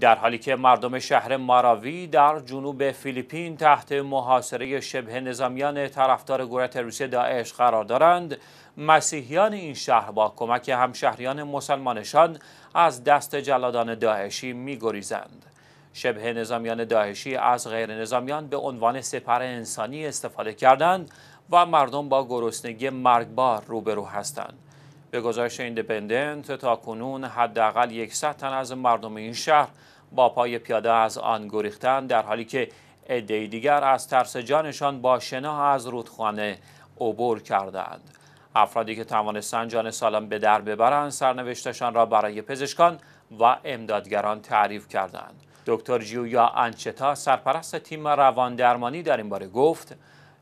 در حالی که مردم شهر ماراوی در جنوب فیلیپین تحت محاصره شبه نظامیان طرفدار گروه تروریستی داعش قرار دارند مسیحیان این شهر با کمک همشهریان مسلمانشان از دست جلادان داعشی میگریزند شبه نظامیان داعشی از غیر نظامیان به عنوان سپر انسانی استفاده کردند و مردم با گرسنگی مرگبار روبرو هستند به گزارش ایندپندنت تا کنون حداقل 100 تن از مردم این شهر با پای پیاده از آن گریختن در حالی که عدهای دیگر از ترس جانشان با شنا از رودخانه عبور کردند افرادی که توانستند جان سالم به در ببرند سرنوشتشان را برای پزشکان و امدادگران تعریف کردند دکتر جیو یا انچتا سرپرست تیم روان درمانی در این باره گفت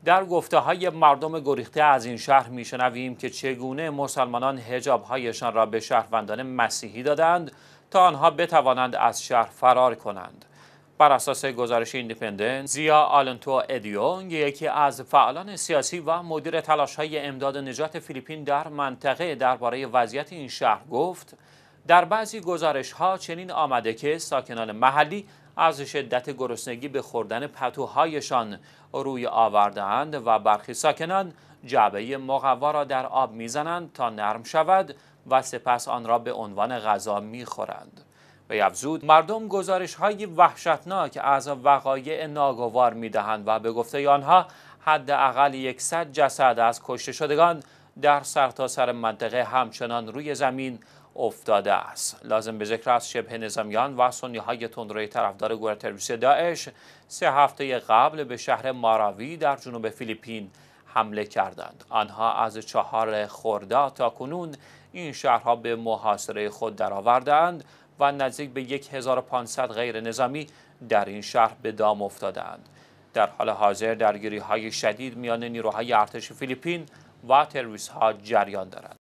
در گفته های مردم گریخته از این شهر میشنویم که چگونه مسلمانان هجاب هایشان را به شهروندان مسیحی دادند تا آنها بتوانند از شهر فرار کنند. بر اساس گزارش ایندیپندنت زیا آلنتو ادیونگ یکی از فعالان سیاسی و مدیر تلاش های امداد نجات فیلیپین در منطقه درباره وضعیت این شهر گفت در بعضی گزارش ها چنین آمده که ساکنان محلی از شدت گرسنگی به خوردن پتوهایشان روی آوردهاند و برخی ساکنان جعبه مقوا را در آب میزنند تا نرم شود و سپس آن را به عنوان غذا میخورند و یفزود، مردم گزارش های وحشتناک از وقایع ناگوار میدهند و به گفته آنها حداقل یکصد جسد از کشته شدگان در سرتاسر سر منطقه همچنان روی زمین افتاده است لازم به ذکر است شبه نظامیان و سنی های تندروی طرفدار گروه داعش سه هفته قبل به شهر ماراوی در جنوب فیلیپین حمله کردند آنها از چهار خورده تا کنون این شهرها به محاصره خود درآوردند و نزدیک به 1500 غیر نظامی در این شهر به دام افتادند در حال حاضر درگیری های شدید میان نیروهای ارتش فیلیپین و تروریست ها جریان دارد